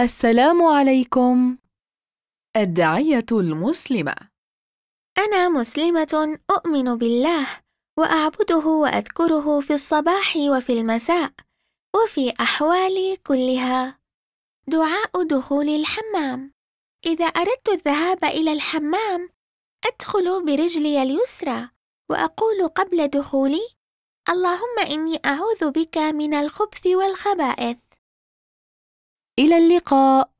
السلام عليكم الدعية المسلمة أنا مسلمة أؤمن بالله وأعبده وأذكره في الصباح وفي المساء وفي أحوالي كلها دعاء دخول الحمام إذا أردت الذهاب إلى الحمام أدخل برجلي اليسرى وأقول قبل دخولي اللهم إني أعوذ بك من الخبث والخبائث إلى اللقاء